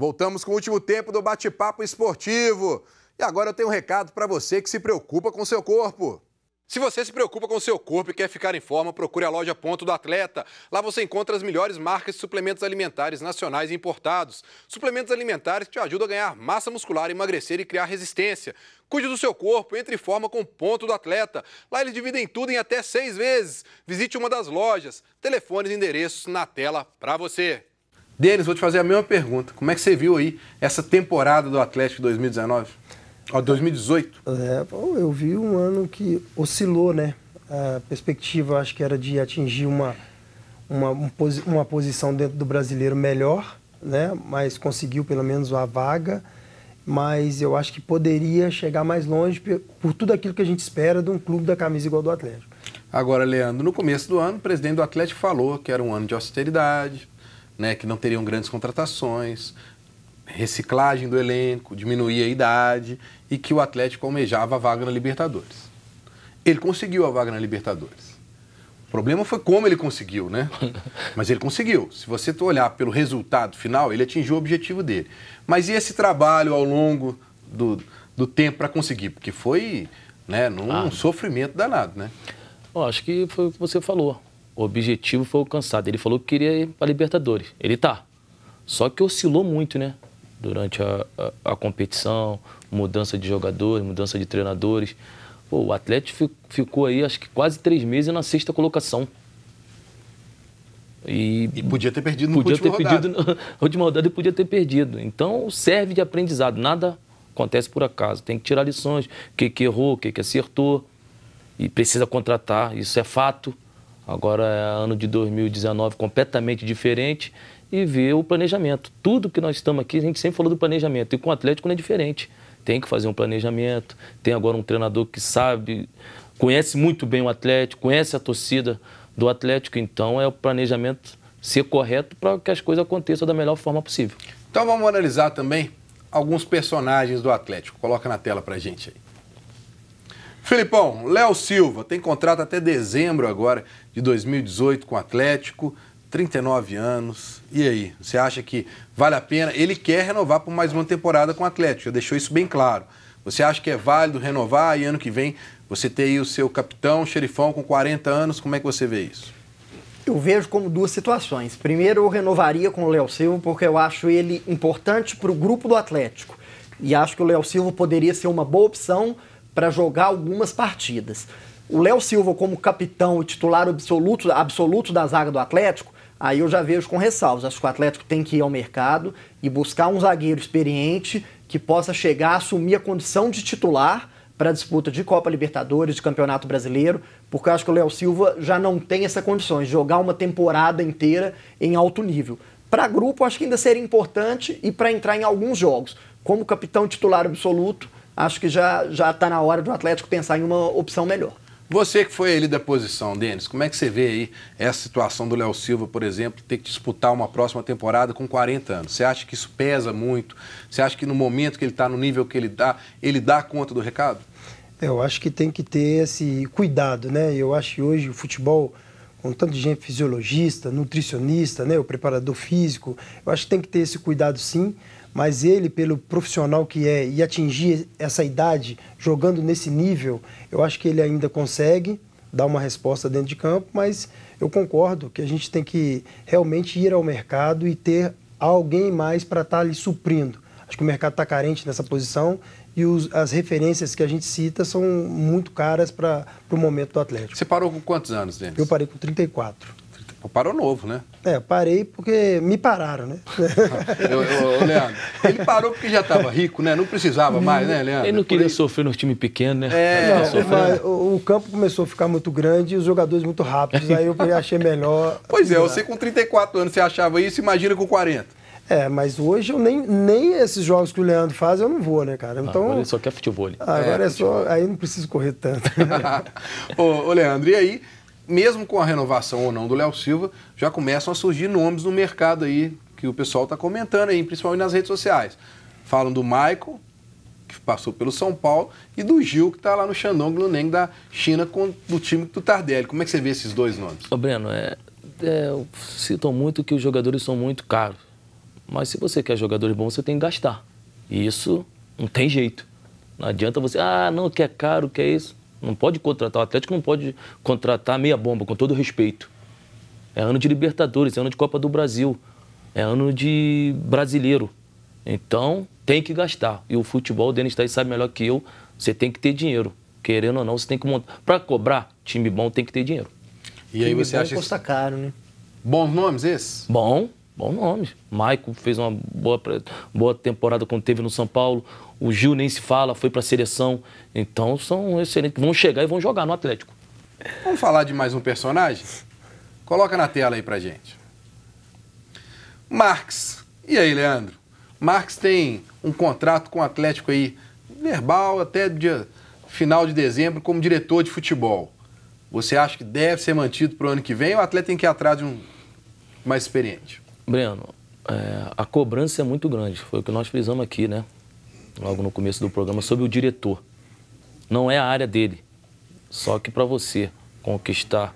Voltamos com o último tempo do bate-papo esportivo. E agora eu tenho um recado para você que se preocupa com seu corpo. Se você se preocupa com seu corpo e quer ficar em forma, procure a loja Ponto do Atleta. Lá você encontra as melhores marcas de suplementos alimentares nacionais e importados. Suplementos alimentares que te ajudam a ganhar massa muscular, emagrecer e criar resistência. Cuide do seu corpo, entre em forma com o Ponto do Atleta. Lá eles dividem tudo em até seis vezes. Visite uma das lojas. Telefones e endereços na tela para você. Denis, vou te fazer a mesma pergunta. Como é que você viu aí essa temporada do Atlético 2019? Ó, 2018? É, eu vi um ano que oscilou, né? A perspectiva, acho que era de atingir uma, uma, uma posição dentro do brasileiro melhor, né? Mas conseguiu pelo menos a vaga. Mas eu acho que poderia chegar mais longe por tudo aquilo que a gente espera de um clube da camisa igual do Atlético. Agora, Leandro, no começo do ano, o presidente do Atlético falou que era um ano de austeridade, né, que não teriam grandes contratações, reciclagem do elenco, diminuir a idade e que o Atlético almejava a vaga na Libertadores. Ele conseguiu a vaga na Libertadores. O problema foi como ele conseguiu, né? Mas ele conseguiu. Se você olhar pelo resultado final, ele atingiu o objetivo dele. Mas e esse trabalho ao longo do, do tempo para conseguir? Porque foi né, num ah. sofrimento danado, né? Eu acho que foi o que você falou o objetivo foi alcançado. Ele falou que queria ir para a Libertadores. Ele tá. Só que oscilou muito, né? Durante a, a, a competição, mudança de jogadores, mudança de treinadores. Pô, o Atlético ficou aí, acho que quase três meses na sexta colocação. E, e podia ter perdido podia ter rodada. perdido na última rodada e podia ter perdido. Então serve de aprendizado. Nada acontece por acaso. Tem que tirar lições. O que, que errou, o que, que acertou. E precisa contratar. Isso é fato. Agora é ano de 2019 completamente diferente e ver o planejamento. Tudo que nós estamos aqui, a gente sempre falou do planejamento. E com o Atlético não é diferente. Tem que fazer um planejamento. Tem agora um treinador que sabe, conhece muito bem o Atlético, conhece a torcida do Atlético. Então é o planejamento ser correto para que as coisas aconteçam da melhor forma possível. Então vamos analisar também alguns personagens do Atlético. Coloca na tela para gente aí. Felipão, Léo Silva tem contrato até dezembro agora de 2018 com o Atlético, 39 anos. E aí, você acha que vale a pena? Ele quer renovar por mais uma temporada com o Atlético, já deixou isso bem claro. Você acha que é válido renovar e ano que vem você ter aí o seu capitão, xerifão com 40 anos? Como é que você vê isso? Eu vejo como duas situações. Primeiro, eu renovaria com o Léo Silva porque eu acho ele importante para o grupo do Atlético. E acho que o Léo Silva poderia ser uma boa opção para jogar algumas partidas. O Léo Silva como capitão e titular absoluto, absoluto da zaga do Atlético, aí eu já vejo com ressalvas. Acho que o Atlético tem que ir ao mercado e buscar um zagueiro experiente que possa chegar a assumir a condição de titular para a disputa de Copa Libertadores, de Campeonato Brasileiro, porque eu acho que o Léo Silva já não tem essa condições de jogar uma temporada inteira em alto nível. Para grupo, acho que ainda seria importante e para entrar em alguns jogos. Como capitão titular absoluto, acho que já está na hora do Atlético pensar em uma opção melhor. Você que foi ali da posição, Denis, como é que você vê aí essa situação do Léo Silva, por exemplo, ter que disputar uma próxima temporada com 40 anos? Você acha que isso pesa muito? Você acha que no momento que ele está, no nível que ele dá, ele dá conta do recado? É, eu acho que tem que ter esse cuidado, né? Eu acho que hoje o futebol um tanto de gente fisiologista, nutricionista, né, o preparador físico. Eu acho que tem que ter esse cuidado sim, mas ele, pelo profissional que é e atingir essa idade jogando nesse nível, eu acho que ele ainda consegue dar uma resposta dentro de campo, mas eu concordo que a gente tem que realmente ir ao mercado e ter alguém mais para estar tá ali suprindo. Acho que o mercado está carente nessa posição e os, as referências que a gente cita são muito caras para o momento do Atlético. Você parou com quantos anos, Denis? Eu parei com 34. Parou novo, né? É, parei porque me pararam, né? eu, eu, Leandro, ele parou porque já estava rico, né? Não precisava mais, né, Leandro? Ele não queria sofrer no time pequeno, né? É, não, mas o, o, campo começou a ficar muito grande e os jogadores muito rápidos. aí eu achei melhor. Pois é, você com 34 anos, você achava isso, imagina com 40. É, mas hoje eu nem, nem esses jogos que o Leandro faz eu não vou, né, cara? Ah, então, ah, agora ele só quer futebol. Ah, é, agora é, é só. Aí não preciso correr tanto. ô, ô, Leandro, e aí, mesmo com a renovação ou não do Léo Silva, já começam a surgir nomes no mercado aí, que o pessoal tá comentando aí, principalmente nas redes sociais. Falam do Michael, que passou pelo São Paulo, e do Gil, que está lá no Shandong Luneng da China, com, do time do Tardelli. Como é que você vê esses dois nomes? Ô, Breno, é, é, citam muito que os jogadores são muito caros. Mas se você quer jogadores bons, você tem que gastar. E isso não tem jeito. Não adianta você, ah, não, que é caro, que é isso. Não pode contratar, o Atlético não pode contratar meia bomba, com todo respeito. É ano de Libertadores, é ano de Copa do Brasil, é ano de brasileiro. Então, tem que gastar. E o futebol, o Denis está aí, sabe melhor que eu, você tem que ter dinheiro. Querendo ou não, você tem que montar. Para cobrar, time bom tem que ter dinheiro. E aí time você acha. Custa caro, né? Bons nomes esses? Bom, Bom nome. Maico fez uma boa, boa temporada quando teve no São Paulo. O Gil nem se fala, foi para a seleção. Então são excelentes. Vão chegar e vão jogar no Atlético. Vamos falar de mais um personagem? Coloca na tela aí pra gente. Marx. E aí, Leandro? Marx tem um contrato com o Atlético aí, verbal até dia, final de dezembro, como diretor de futebol. Você acha que deve ser mantido para o ano que vem ou o Atlético tem que ir atrás de um mais experiente? Breno, é, a cobrança é muito grande. Foi o que nós frisamos aqui, né? Logo no começo do programa, sobre o diretor. Não é a área dele. Só que para você conquistar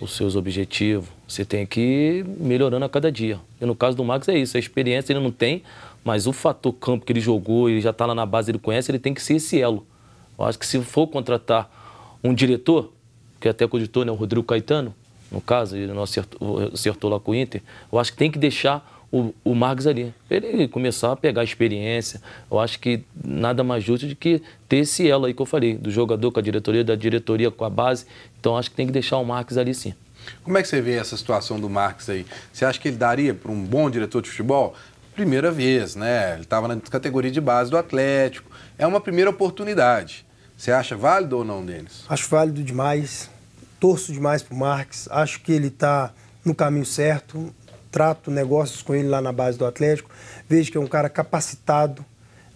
os seus objetivos, você tem que ir melhorando a cada dia. E no caso do Max é isso, a experiência ele não tem, mas o fator campo que ele jogou, ele já está lá na base, ele conhece, ele tem que ser esse elo. Eu acho que se for contratar um diretor, que até cogitou, né, o Rodrigo Caetano, no caso, ele não acertou, acertou lá com o Inter, eu acho que tem que deixar o, o Marcos ali. Ele começar a pegar experiência. Eu acho que nada mais justo do que ter esse elo aí que eu falei, do jogador com a diretoria, da diretoria com a base. Então acho que tem que deixar o Marcos ali sim. Como é que você vê essa situação do Marcos aí? Você acha que ele daria para um bom diretor de futebol? Primeira vez, né? Ele estava na categoria de base do Atlético. É uma primeira oportunidade. Você acha válido ou não, Denis? Acho válido demais torço demais para o Marques, acho que ele está no caminho certo, trato negócios com ele lá na base do Atlético, vejo que é um cara capacitado,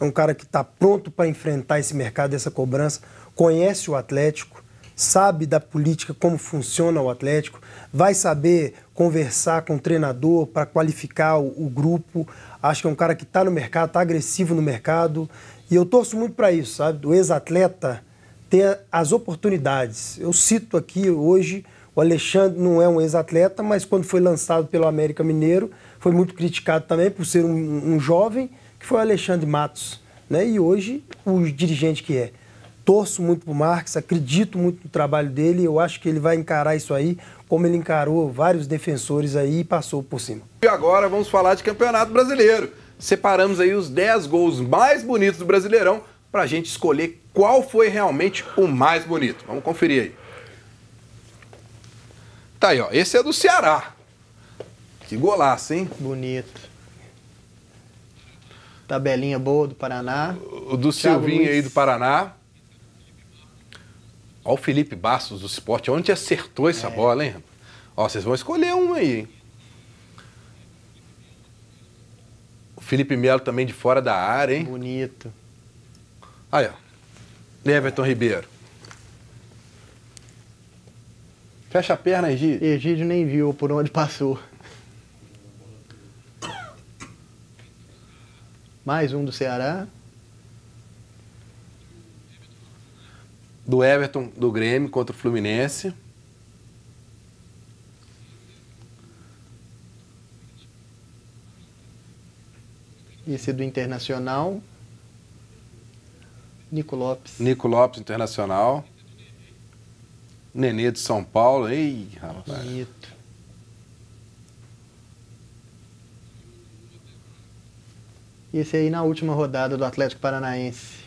é um cara que está pronto para enfrentar esse mercado, essa cobrança, conhece o Atlético, sabe da política, como funciona o Atlético, vai saber conversar com o treinador para qualificar o, o, grupo. Acho que é um cara que está no mercado, está agressivo no mercado. E eu torço muito para isso, sabe? Do ex-atleta ter as oportunidades. Eu cito aqui hoje, o Alexandre não é um ex-atleta, mas quando foi lançado pelo América Mineiro, foi muito criticado também por ser um, um jovem, que foi o Alexandre Matos. Né? E hoje, o dirigente que é. Torço muito para o Marques, acredito muito no trabalho dele, eu acho que ele vai encarar isso aí, como ele encarou vários defensores aí e passou por cima. E agora vamos falar de Campeonato Brasileiro. Separamos aí os 10 gols mais bonitos do Brasileirão para a gente escolher qual foi realmente o mais bonito. Vamos conferir aí. Tá aí, ó. Esse é do Ceará. Que golaço, hein? Bonito. Tabelinha boa do Paraná. O do Silvinho aí do Paraná. Olha o Felipe Bastos do Esporte. Onde acertou essa é. bola, hein? Ó, vocês vão escolher uma aí, hein? O Felipe Melo também de fora da área, hein? Bonito. Aí, ó. Né, Everton Ribeiro. Fecha a perna, Egídio. Egídio nem viu por onde passou. Mais um do Ceará. Do Everton do Grêmio contra o Fluminense. Esse do Internacional. Nico Lopes. Nico Lopes Internacional. Nenê de São Paulo. Ei, rapaz. Bonito. Esse aí na última rodada do Atlético Paranaense.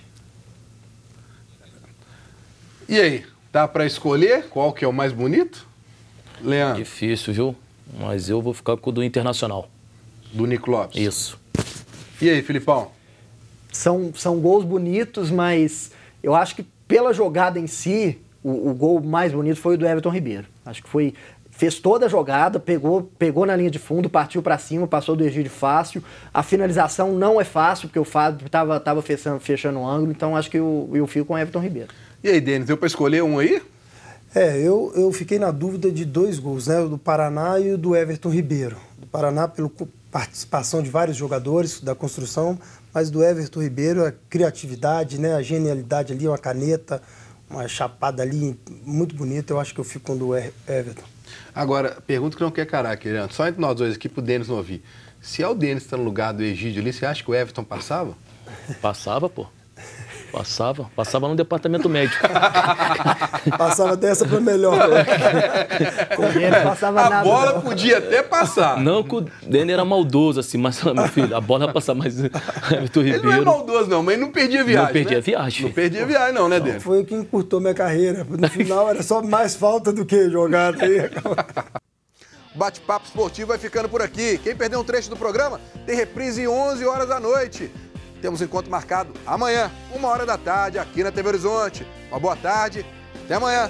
E aí, dá para escolher qual que é o mais bonito? Leandro. Difícil, viu? Mas eu vou ficar com o do Internacional. Do Nico Lopes. Isso. E aí, Filipão? são, são gols bonitos, mas eu acho que pela jogada em si, o, o, gol mais bonito foi o do Everton Ribeiro. Acho que foi fez toda a jogada, pegou, pegou na linha de fundo, partiu para cima, passou do Egídio fácil. A finalização não é fácil, porque o Fábio estava tava fechando, fechando o ângulo, então acho que eu, eu fico com o Everton Ribeiro. E aí, Denis, deu para escolher um aí? É, eu, eu fiquei na dúvida de dois gols, né? O do Paraná e o do Everton Ribeiro. Do Paraná, pela participação de vários jogadores da construção, mas do Everton Ribeiro, a criatividade, né? a genialidade ali, uma caneta, uma chapada ali, muito bonita. Eu acho que eu fico com o Everton. Agora, pergunta que não quer caraca, Leandro. Só entre nós dois aqui, pro Denis não ouvir. Se é o Denis tá no lugar do Egídio ali, você acha que o Everton passava? Passava, pô. Passava, passava no departamento médico. passava dessa para melhor. Denner passava a nada. A bola não. podia até passar. Não que o Denner era maldoso, assim, mas, meu filho, a bola passava mais. Ele não é maldoso, não, mas ele não perdia viagem. Não perdia né? viagem. Não perdia viagem, não, né, Denner? Foi o que encurtou minha carreira. No final era só mais falta do que jogada. Bate-papo esportivo vai ficando por aqui. Quem perdeu um trecho do programa, tem reprise 11 horas da noite. Temos um encontro marcado amanhã, uma hora da tarde, aqui na TV Horizonte. Uma boa tarde, até amanhã!